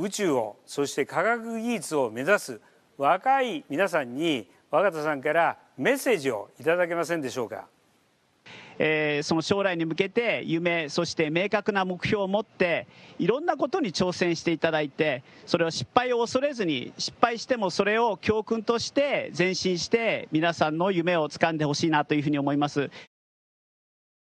宇宙をそして科学技術を目指す若い皆さんに若田さんからメッセージをいただけませんでしょうか。えー、その将来に向けて夢そして明確な目標を持っていろんなことに挑戦していただいてそれを失敗を恐れずに失敗してもそれを教訓として前進して皆さんの夢をつかんでほしいなというふうに思います。